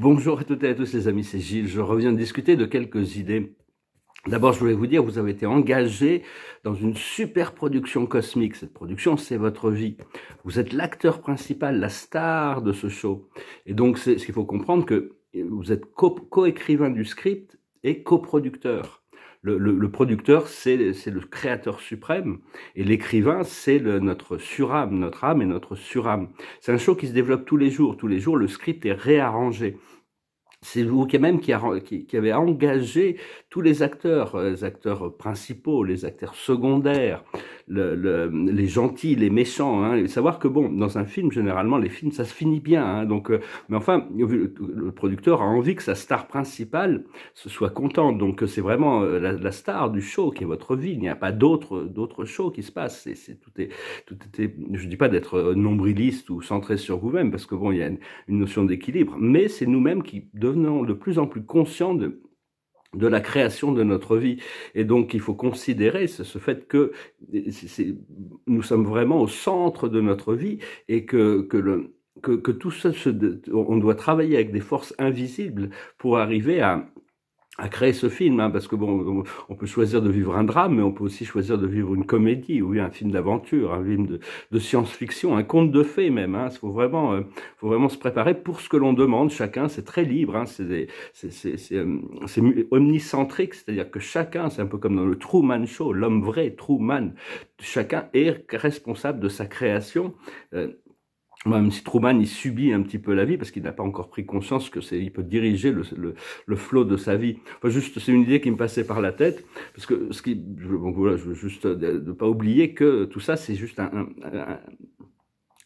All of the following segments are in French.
Bonjour à toutes et à tous les amis, c'est Gilles. Je reviens de discuter de quelques idées. D'abord, je voulais vous dire, vous avez été engagé dans une super production cosmique. Cette production, c'est votre vie. Vous êtes l'acteur principal, la star de ce show. Et donc, c'est ce qu'il faut comprendre que vous êtes co-écrivain du script et coproducteur le, producteur, c'est le créateur suprême, et l'écrivain, c'est notre surâme, notre âme et notre surâme. C'est un show qui se développe tous les jours. Tous les jours, le script est réarrangé. C'est vous qui même qui, qui, avait engagé tous les acteurs, euh, les acteurs principaux, les acteurs secondaires, le, les gentils, les méchants. Hein, savoir que bon, dans un film, généralement, les films, ça se finit bien. Hein, donc, euh, mais enfin, le producteur a envie que sa star principale se soit contente. Donc, euh, c'est vraiment euh, la, star du show qui est votre vie. Il n'y a pas d'autres d'autres shows qui se passent, C'est, c'est tout est tout était. Je dis pas d'être nombriliste ou centré sur vous-même parce que bon, il y a une, une notion d'équilibre. Mais c'est nous-mêmes qui devenons de plus en plus conscients de de la création de notre vie. Et donc il faut considérer ce, fait que nous sommes vraiment au centre de notre vie et que, que le, que, tout ça, on doit travailler avec des forces invisibles pour arriver à, à créer ce film, hein, parce que bon, on peut choisir de vivre un drame, mais on peut aussi choisir de vivre une comédie, ou un film d'aventure, un film de, science-fiction, un conte de fées même. Il hein. faut vraiment, euh, faut vraiment se préparer pour ce que l'on demande. Chacun, c'est très libre, hein, c'est euh, omnicentrique, c'est-à-dire que chacun, c'est un peu comme dans le Truman Show, l'homme vrai, Truman, chacun est responsable de sa création. Euh, même si Truman il subit un petit peu la vie parce qu'il n'a pas encore pris conscience que c'est il peut diriger le, le, flot de sa vie. Enfin, juste c'est une idée qui me passait par la tête parce que ce qui voilà, je veux juste ne euh, pas oublier que tout ça c'est juste un,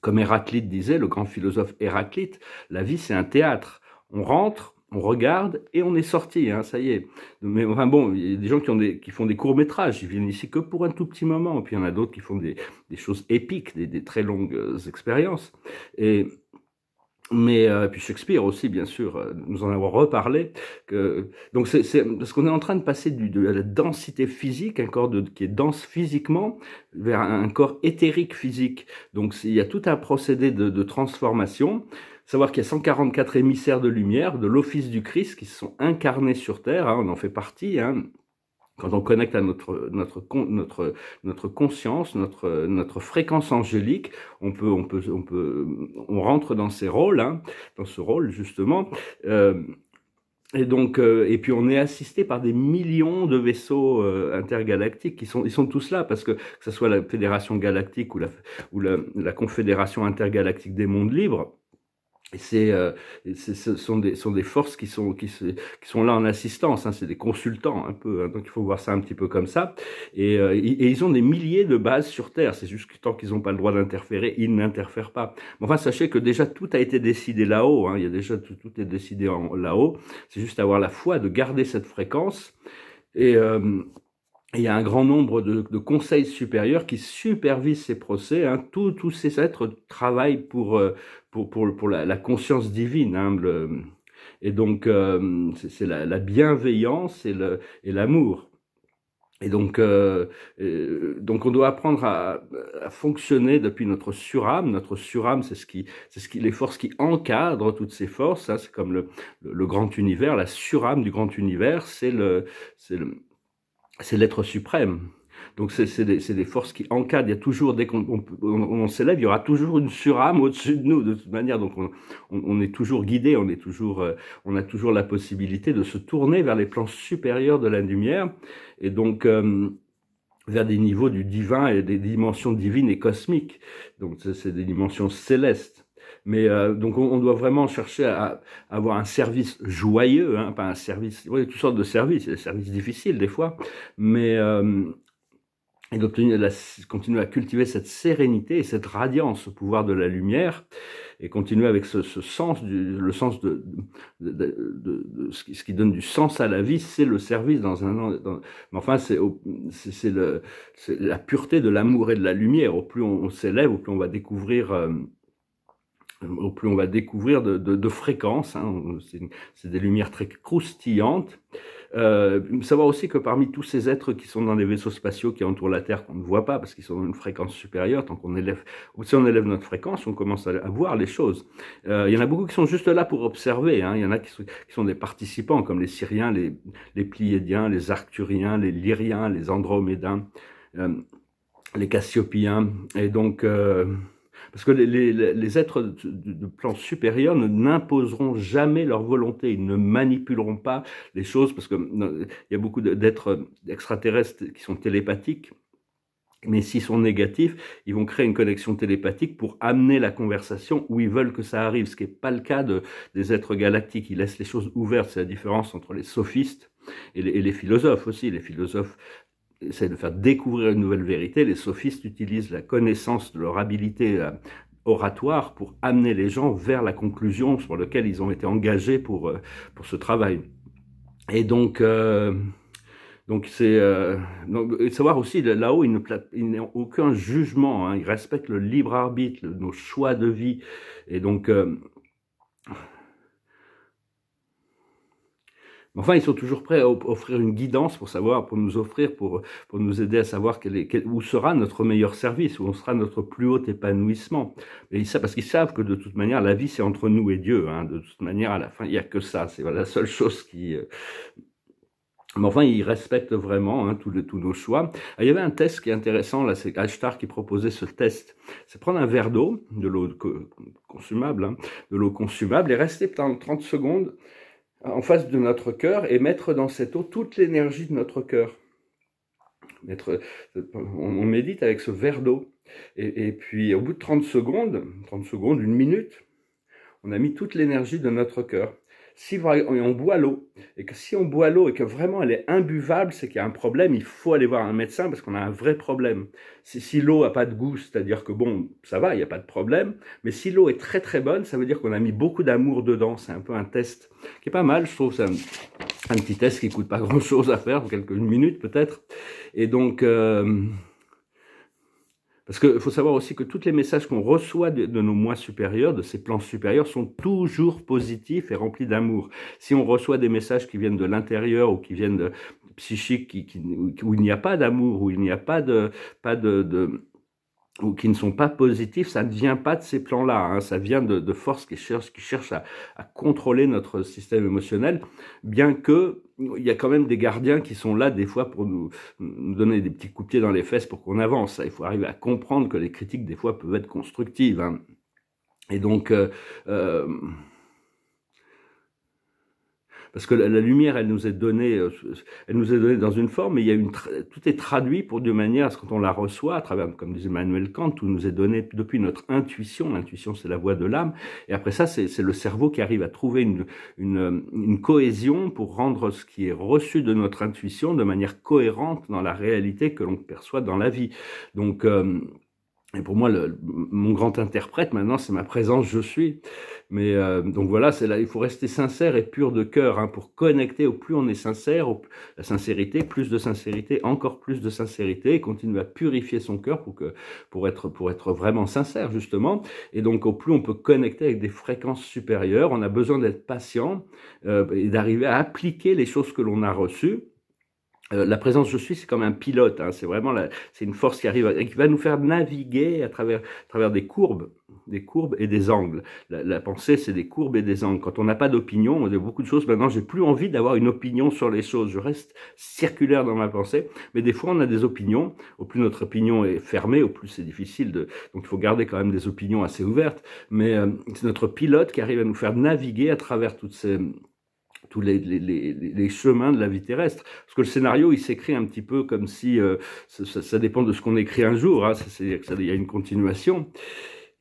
comme Héraclite disait, le grand philosophe Héraclite, la vie c'est un théâtre. On rentre, on regarde et on est sorti, hein, ça y est. Mais enfin bon, il y a des gens qui, ont des, qui font des courts-métrages, ils viennent ici que pour un tout petit moment, Et puis il y en a d'autres qui font des, choses épiques, des, très longues euh, expériences. Et mais euh, puis Shakespeare aussi, bien sûr, euh, nous en avons reparlé. Que, donc c'est parce qu'on est en train de passer du, de la densité physique, un corps qui est dense physiquement, vers un, corps éthérique physique. Donc il y a tout un procédé de, de transformation savoir qu'il y a 144 émissaires de lumière de l'Office du Christ qui se sont incarnés sur Terre, hein, on en fait partie, hein. quand on connecte à notre, notre, notre, notre conscience, notre, notre fréquence angélique, on peut, on peut, on peut, on rentre dans ces rôles, hein, dans ce rôle justement. Euh, et donc, euh, et puis on est assisté par des millions de vaisseaux euh, intergalactiques qui sont, ils sont tous là parce que que ce soit la Fédération galactique ou la, ou la, la Confédération intergalactique des mondes libres, c'est, euh, ce sont des, sont des forces qui sont, qui, qui sont là en assistance, hein, c'est des consultants un peu, hein. donc il faut voir ça un petit peu comme ça. Euh, et, ils ont des milliers de bases sur Terre, c'est juste que tant qu'ils n'ont pas le droit d'interférer, ils n'interfèrent pas. enfin, sachez que déjà tout a été décidé là-haut, hein, il y a déjà tout, tout est décidé là-haut, c'est juste avoir la foi de garder cette fréquence. Et, euh, il y a un grand nombre de, conseils supérieurs qui supervisent ces procès. Hein. Tous, tous ces êtres travaillent pour, euh, pour, la, conscience divine. Hein, et donc, euh, c'est la, bienveillance et l'amour. Et, donc, euh, donc, on doit apprendre à, fonctionner depuis notre surâme. Notre surâme, c'est ce qui, c'est ce qui, les forces qui encadrent toutes ces forces. Hein. c'est comme le, grand univers. La surâme du grand univers, c'est le, c'est l'être suprême. Donc c'est des, des, forces qui encadrent. Il y a toujours, dès qu'on s'élève, il y aura toujours une surâme au-dessus de nous, de toute manière. Donc on, on est toujours guidé, on, est toujours, euh, on a toujours la possibilité de se tourner vers les plans supérieurs de la lumière. Et donc... Euh, vers des niveaux du divin et des dimensions divines et cosmiques. Donc c'est des dimensions célestes. Mais euh, donc on, doit vraiment chercher à, avoir un service joyeux, hein, pas un service, oui, toutes sortes de services, des services difficiles des fois, mais et de continuer à cultiver cette sérénité et cette radiance au pouvoir de la lumière et continuer avec ce, ce sens du, le sens de, de, de, ce, qui, donne du sens à la vie c'est le service dans un dans, enfin c'est c'est la pureté de l'amour et de la lumière au plus on, s'élève au plus on va découvrir euh, au plus on va découvrir de, fréquences. Hein. C'est des lumières très croustillantes. Euh, savoir aussi que parmi tous ces êtres qui sont dans les vaisseaux spatiaux qui entourent la Terre, qu'on ne voit pas parce qu'ils sont dans une fréquence supérieure, tant qu'on élève, si on élève notre fréquence, on commence à, voir les choses. Euh, il y en a beaucoup qui sont juste là pour observer. Hein. Il y en a qui sont, des participants, comme les Syriens, les, Pliédiens, les Arcturiens, les Lyriens, les andromédiens euh, les Cassiopiens. Et donc parce que les, êtres de, plan supérieur n'imposeront jamais leur volonté, ils ne manipuleront pas les choses, parce qu'il y a beaucoup d'êtres extraterrestres qui sont télépathiques. Mais s'ils sont négatifs, ils vont créer une connexion télépathique pour amener la conversation où ils veulent que ça arrive, ce qui n'est pas le cas des êtres galactiques. Ils laissent les choses ouvertes. C'est la différence entre les sophistes et les, et les philosophes aussi. Les philosophes c'est de faire découvrir une nouvelle vérité. Les sophistes utilisent la connaissance de leur habilité euh, oratoire pour amener les gens vers la conclusion sur laquelle ils ont été engagés pour, euh, pour ce travail. Et donc, euh, donc c'est euh, savoir aussi là-haut, ils n'ont aucun jugement. Hein, ils respectent le libre arbitre, nos choix de vie. Et donc, euh, Mais enfin, ils sont toujours prêts à offrir une guidance pour savoir, pour nous offrir, pour, pour nous aider à savoir quel où sera notre meilleur service, où sera notre plus haut épanouissement. Ils savent parce qu'ils savent que de toute manière, la vie, c'est entre nous et Dieu. Hein. De toute manière, à la fin, il n'y a que ça. C'est la seule chose qui... Euh, mais enfin, ils respectent vraiment hein, tous, tous nos choix. Ah, il y avait un test qui est intéressant, là, c'est Ashtar qui proposait ce test. C'est prendre un verre d'eau, de l'eau consommable, hein, de l'eau consommable, et rester pendant 30 secondes en face de notre cœur et mettre dans cette eau toute l'énergie de notre cœur. on, médite avec ce verre d'eau. Et, et, puis au bout de 30 secondes, 30 secondes, une minute, on a mis toute l'énergie de notre cœur. Si on boit l'eau, et que si on boit l'eau et que vraiment elle est imbuvable, c'est qu'il y a un problème, il faut aller voir un médecin parce qu'on a un vrai problème. Si, l'eau a pas de goût, c'est-à-dire que bon, ça va, il n'y a pas de problème, mais si l'eau est très très bonne, ça veut dire qu'on a mis beaucoup d'amour dedans, c'est un peu un test qui est pas mal, je trouve, c'est un, petit test qui coûte pas grand-chose à faire, quelques minutes peut-être. Et donc... Euh, parce qu'il faut savoir aussi que tous les messages qu'on reçoit de, nos mois supérieurs, de ces plans supérieurs, sont toujours positifs et remplis d'amour. Si on reçoit des messages qui viennent de l'intérieur ou qui viennent de psychique, qui, où il n'y a pas d'amour, où il n'y a pas de, pas de, ou qui ne sont pas positifs, ça ne vient pas de ces plans-là, hein. ça vient de, forces qui cherchent, qui à, à, contrôler notre système émotionnel, bien que il y a quand même des gardiens qui sont là des fois pour nous, donner des petits coups de dans les fesses pour qu'on avance. Il faut arriver à comprendre que les critiques des fois peuvent être constructives. Hein. Et donc, euh, euh, parce que la, lumière, elle nous est donnée, euh, elle nous est donnée dans une forme, mais il y a une tout est traduit pour de manière à ce que quand on la reçoit, à travers, comme disait Emmanuel Kant, tout nous est donné depuis notre intuition. L'intuition, c'est la voix de l'âme, et après ça, c'est le cerveau qui arrive à trouver une, une, euh, une cohésion pour rendre ce qui est reçu de notre intuition de manière cohérente dans la réalité que l'on perçoit dans la vie. Donc euh, et pour moi, mon grand interprète maintenant, c'est ma présence, je suis. Mais euh, donc voilà, c'est là, il faut rester sincère et pur de cœur hein, pour connecter. Au plus on est sincère, la sincérité, plus de sincérité, encore plus de sincérité, et continuer à purifier son cœur pour que pour être pour être vraiment sincère justement. Et donc au plus on peut connecter avec des fréquences supérieures, on a besoin d'être patient euh, et d'arriver à appliquer les choses que l'on a reçues euh, la présence je suis, c'est comme un pilote. Hein, c'est vraiment c'est une force qui arrive, à, qui va nous faire naviguer à travers, à travers des courbes, des courbes et des angles. La, pensée, c'est des courbes et des angles. Quand on n'a pas d'opinion, on a beaucoup de choses. Maintenant, j'ai plus envie d'avoir une opinion sur les choses. Je reste circulaire dans ma pensée, mais des fois, on a des opinions. Au plus notre opinion est fermée, au plus c'est difficile de. Donc, il faut garder quand même des opinions assez ouvertes. Mais euh, c'est notre pilote qui arrive à nous faire naviguer à travers toutes ces tous les, les, chemins de la vie terrestre. Parce que le scénario, il s'écrit un petit peu comme si, euh, ça, dépend de ce qu'on écrit un jour, hein, c'est-à-dire y a une continuation.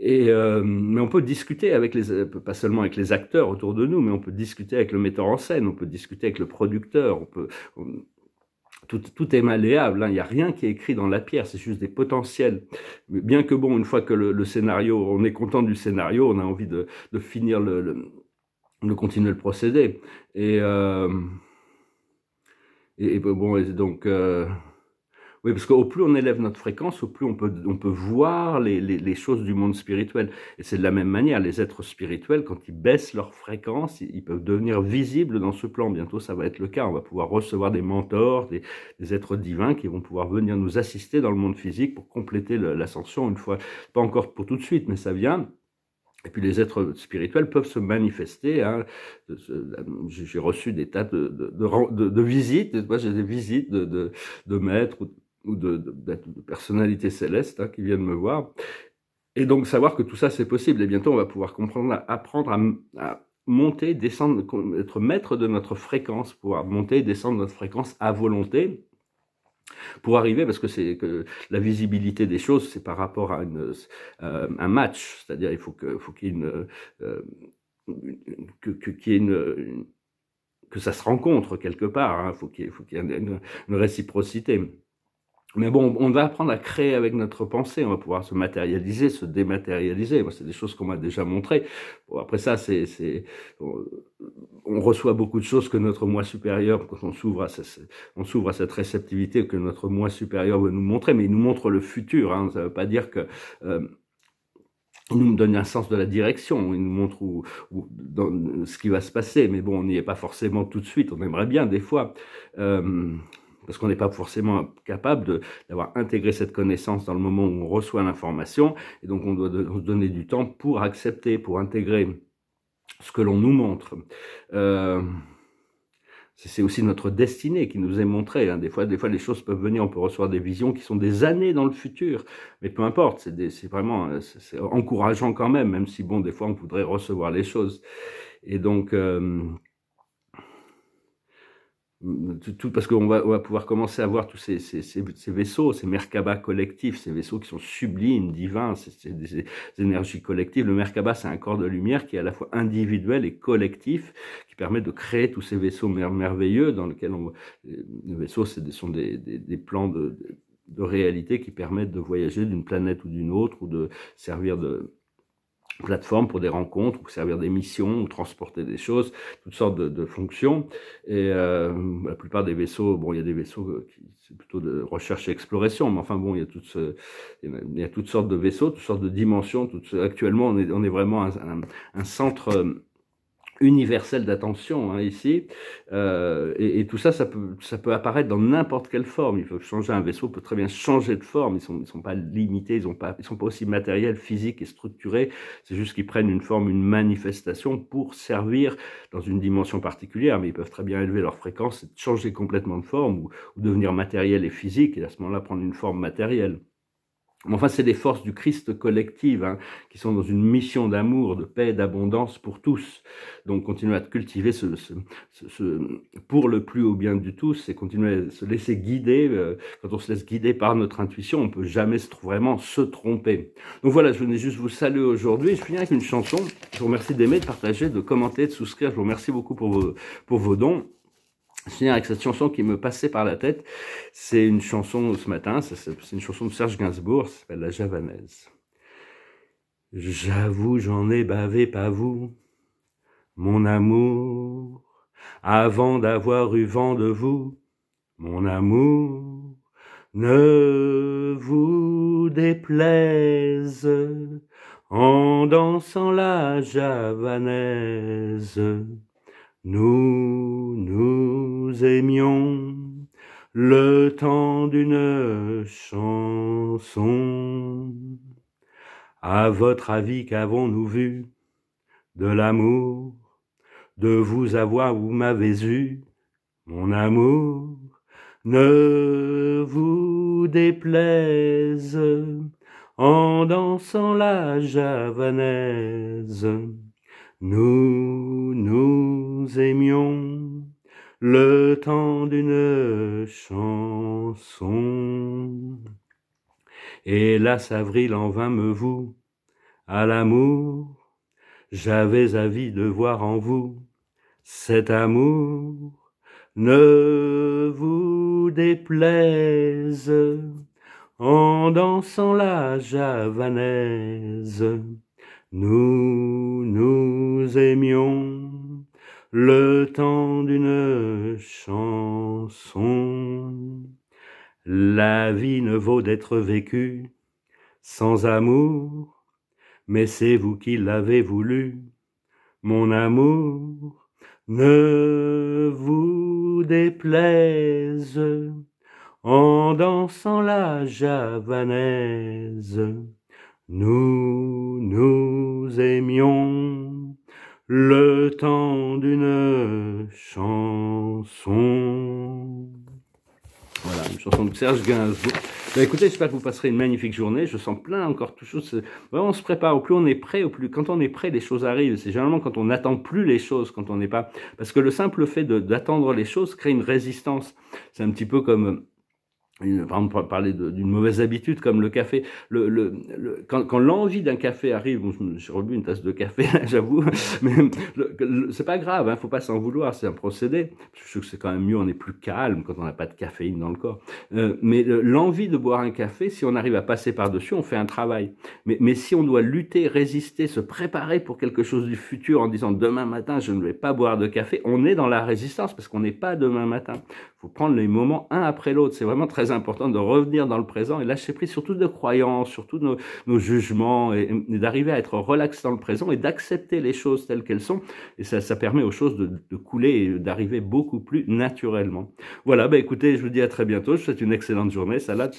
Et, euh, mais on peut discuter avec les, pas seulement avec les acteurs autour de nous, mais on peut discuter avec le metteur en scène, on peut discuter avec le producteur, on peut, tout, est malléable, hein. il n'y a rien qui est écrit dans la pierre, c'est juste des potentiels. bien que bon, une fois que le, scénario, on est content du scénario, on a envie de, finir le de continuer le procédé. Et, euh, et, bon, donc, euh, oui, parce qu'au plus on élève notre fréquence, au plus on peut, on peut voir les, choses du monde spirituel. Et c'est de la même manière, les êtres spirituels, quand ils baissent leur fréquence, ils, peuvent devenir visibles dans ce plan. Bientôt, ça va être le cas. On va pouvoir recevoir des mentors, des, des êtres divins qui vont pouvoir venir nous assister dans le monde physique pour compléter l'ascension une fois, pas encore pour tout de suite, mais ça vient. Et puis les êtres spirituels peuvent se manifester. Hein. Euh, euh, j'ai reçu des tas de, de, de, visites, j'ai des visites de, maîtres ou de, personnalités célestes hein, qui viennent me voir. Et donc savoir que tout ça c'est possible. Et bientôt on va pouvoir comprendre, apprendre à, à monter, descendre, être maître de notre fréquence, pouvoir monter et descendre notre fréquence à volonté pour arriver, parce que c'est que la visibilité des choses, c'est par rapport à, euh, un match, c'est-à-dire il faut que faut qu'il y ait une, euh, que, ça se rencontre quelque part. Hein, faut qu'il faut qu'il y ait une, réciprocité. Mais bon, on va apprendre à créer avec notre pensée, on va pouvoir se matérialiser, se dématérialiser. C'est des choses qu'on m'a déjà montrées. après ça, c'est, on reçoit beaucoup de choses que notre moi supérieur, quand on s'ouvre à, cette réceptivité que notre moi supérieur veut nous montrer, mais il nous montre le futur. Hein. Ça ne veut pas dire que euh, nous donne un sens de la direction, il nous montre où, dans, ce qui va se passer, mais bon, on n'y est pas forcément tout de suite, on aimerait bien des fois. Euh, parce qu'on n'est pas forcément capable d'avoir intégré cette connaissance dans le moment où on reçoit l'information, et donc on doit se donner du temps pour accepter, pour intégrer ce que l'on nous montre. Euh, c'est aussi notre destinée qui nous est montrée. Hein. Des fois, des fois, les choses peuvent venir. On peut recevoir des visions qui sont des années dans le futur, mais peu importe. C'est vraiment encourageant quand même, même si bon, des fois, on voudrait recevoir les choses. Et donc, euh, tout, parce qu'on va, pouvoir commencer à voir tous ces, vaisseaux, ces merkabas collectifs, ces vaisseaux qui sont sublimes, divins, ces énergies collectives. Le merkabas c'est un corps de lumière qui est à la fois individuel et collectif, qui permet de créer tous ces vaisseaux merveilleux dans lesquels on, les vaisseaux ce sont des, plans de réalité qui permettent de voyager d'une planète ou d'une autre ou de servir de, plateforme pour des rencontres ou servir des missions ou transporter des choses, toutes sortes de, de fonctions. Et euh, la plupart des vaisseaux, bon, il y a des vaisseaux qui c'est plutôt de recherche et exploration, mais enfin bon, il y a toutes, il y a toutes sortes de vaisseaux, toutes sortes de dimensions. Toutes, actuellement, on est, on est vraiment un, un centre euh, universel d'attention hein, ici. Euh, et, tout ça, ça peut, ça peut apparaître dans n'importe quelle forme. Il peut changer un vaisseau peut très bien changer de forme. Ils sont, ils sont pas limités, ils ont pas, ils sont pas aussi matériels, physiques et structurés. C'est juste qu'ils prennent une forme, une manifestation pour servir dans une dimension particulière. Mais ils peuvent très bien élever leur fréquence, et changer complètement de forme ou, ou devenir matériel et physique et à ce moment-là prendre une forme matérielle. Enfin, c'est les forces du Christ collectif hein, qui sont dans une mission d'amour, de paix, d'abondance pour tous. Donc, continuer à cultiver ce, ce, pour le plus au bien du tous, et continuer à se laisser guider. Euh, quand on se laisse guider par notre intuition, on peut jamais vraiment se tromper. Donc voilà, je venais juste vous saluer aujourd'hui. Je finis avec une chanson. Je vous remercie d'aimer, de partager, de commenter, de souscrire. Je vous remercie beaucoup pour vos, pour vos dons finir avec cette chanson qui me passait par la tête. C'est une chanson ce matin, c'est une chanson de Serge Gainsbourg, ça s'appelle La Javanaise. J'avoue, j'en ai bavé pas vous, mon amour, avant d'avoir eu vent de vous, mon amour, ne vous déplaise en dansant la javanaise. Nous, nous aimions le temps d'une chanson. À votre avis, qu'avons-nous vu de l'amour, de vous avoir, ou m'avez eu, mon amour, ne vous déplaise en dansant la javanaise. Nous, nous aimions le temps d'une chanson. Hélas, avril en vain me voue à l'amour. J'avais avis de voir en vous cet amour. Ne vous déplaise en dansant la javanaise. Nous, nous aimions le temps d'une chanson. La vie ne vaut d'être vécue sans amour, mais c'est vous qui l'avez voulu, mon amour. Ne vous déplaise en dansant la javanaise. Nous, nous aimions le temps d'une chanson. Voilà, une chanson de Serge Gainsbourg. Bah, écoutez, j'espère que vous passerez une magnifique journée. Je sens plein encore tout choses. Vraiment, on se prépare. Au plus on est prêt, au plus quand on est prêt, les choses arrivent. C'est généralement quand on n'attend plus les choses, quand on n'est pas. Parce que le simple fait d'attendre les choses crée une résistance. C'est un petit peu comme par exemple, parler d'une mauvaise habitude comme le café. Le, le, quand, quand l'envie d'un café arrive, bon, je rebu une tasse de café, j'avoue, mais c'est pas grave, hein, faut pas s'en vouloir, c'est un procédé. Je trouve que c'est quand même mieux, on est plus calme quand on n'a pas de caféine dans le corps. Euh, mais l'envie de boire un café, si on arrive à passer par-dessus, on fait un travail. Mais, mais si on doit lutter, résister, se préparer pour quelque chose du futur en disant demain matin, je ne vais pas boire de café, on est dans la résistance parce qu'on n'est pas demain matin faut prendre les moments un après l'autre. C'est vraiment très important de revenir dans le présent et lâcher prise surtout de croyances, surtout nos, nos jugements, et, d'arriver à être relax dans le présent et d'accepter les choses telles qu'elles sont. Et ça, ça permet aux choses de, couler et d'arriver beaucoup plus naturellement. Voilà, bah écoutez, je vous dis à très bientôt. Je vous souhaite une excellente journée. Salade.